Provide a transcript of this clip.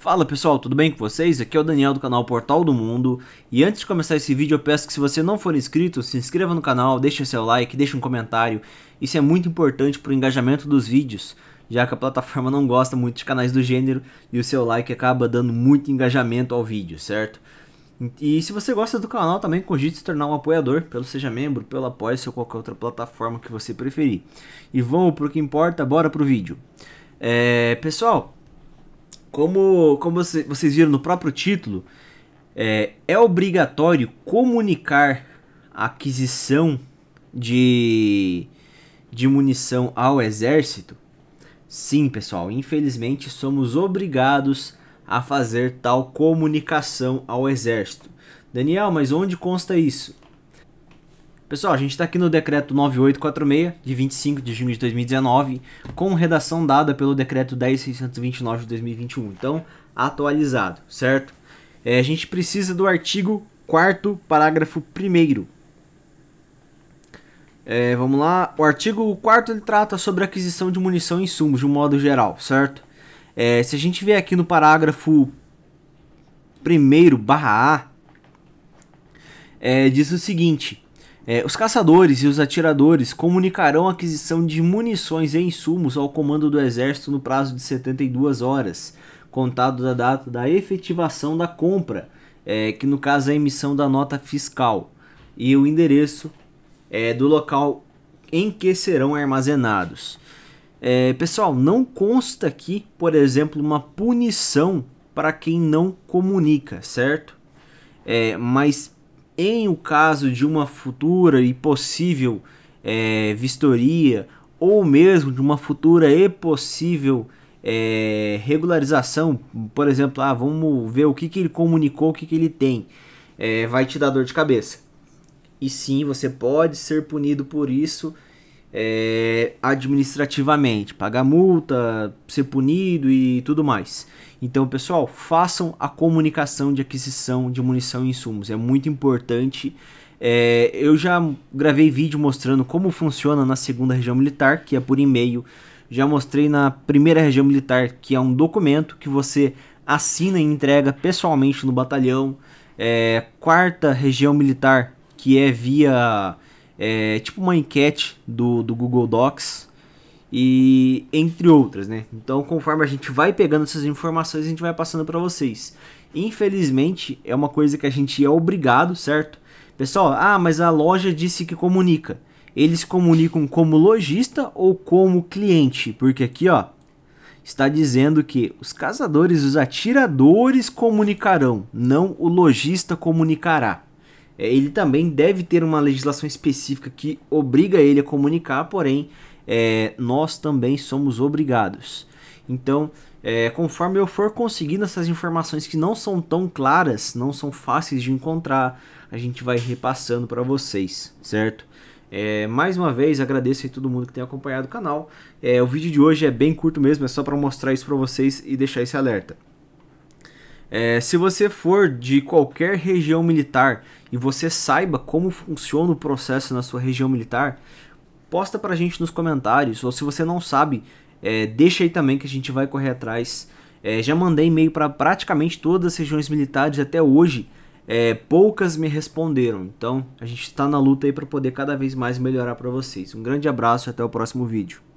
Fala pessoal, tudo bem com vocês? Aqui é o Daniel do canal Portal do Mundo e antes de começar esse vídeo eu peço que se você não for inscrito, se inscreva no canal, deixe seu like, deixe um comentário, isso é muito importante para o engajamento dos vídeos, já que a plataforma não gosta muito de canais do gênero e o seu like acaba dando muito engajamento ao vídeo, certo? E se você gosta do canal também, cogite se tornar um apoiador, pelo Seja Membro, pelo Apoia-se ou qualquer outra plataforma que você preferir. E vamos para o que importa, bora para o vídeo. É, pessoal, como, como vocês viram no próprio título, é, é obrigatório comunicar a aquisição de, de munição ao exército? Sim, pessoal, infelizmente somos obrigados a fazer tal comunicação ao exército. Daniel, mas onde consta isso? Pessoal, a gente está aqui no decreto 9846, de 25 de junho de 2019, com redação dada pelo decreto 10629 de 2021. Então, atualizado, certo? É, a gente precisa do artigo 4 parágrafo 1 é, vamos lá, o artigo 4 ele trata sobre aquisição de munição e insumos de um modo geral, certo? É, se a gente vier aqui no parágrafo 1 barra A, é, diz o seguinte é, os caçadores e os atiradores comunicarão a aquisição de munições e insumos ao comando do Exército no prazo de 72 horas, contado da data da efetivação da compra, é, que no caso é a emissão da nota fiscal, e o endereço é, do local em que serão armazenados. É, pessoal, não consta aqui, por exemplo, uma punição para quem não comunica, certo? É, mas em o caso de uma futura e possível é, vistoria ou mesmo de uma futura e possível é, regularização, por exemplo, ah, vamos ver o que, que ele comunicou, o que, que ele tem, é, vai te dar dor de cabeça. E sim, você pode ser punido por isso é, administrativamente, pagar multa, ser punido e tudo mais. Então, pessoal, façam a comunicação de aquisição de munição e insumos, é muito importante. É, eu já gravei vídeo mostrando como funciona na segunda região militar, que é por e-mail. Já mostrei na primeira região militar, que é um documento que você assina e entrega pessoalmente no batalhão. É, quarta região militar, que é via é, tipo uma enquete do, do Google Docs e entre outras, né? Então, conforme a gente vai pegando essas informações, a gente vai passando para vocês. Infelizmente, é uma coisa que a gente é obrigado, certo? Pessoal, ah, mas a loja disse que comunica. Eles comunicam como lojista ou como cliente? Porque aqui, ó, está dizendo que os caçadores, os atiradores comunicarão, não o lojista comunicará. É, ele também deve ter uma legislação específica que obriga ele a comunicar, porém, é, nós também somos obrigados. Então, é, conforme eu for conseguindo essas informações que não são tão claras, não são fáceis de encontrar, a gente vai repassando para vocês, certo? É, mais uma vez, agradeço a todo mundo que tem acompanhado o canal. É, o vídeo de hoje é bem curto mesmo, é só para mostrar isso para vocês e deixar esse alerta. É, se você for de qualquer região militar e você saiba como funciona o processo na sua região militar, posta pra gente nos comentários. Ou se você não sabe, é, deixa aí também que a gente vai correr atrás. É, já mandei e-mail para praticamente todas as regiões militares até hoje. É, poucas me responderam. Então a gente está na luta aí para poder cada vez mais melhorar para vocês. Um grande abraço e até o próximo vídeo.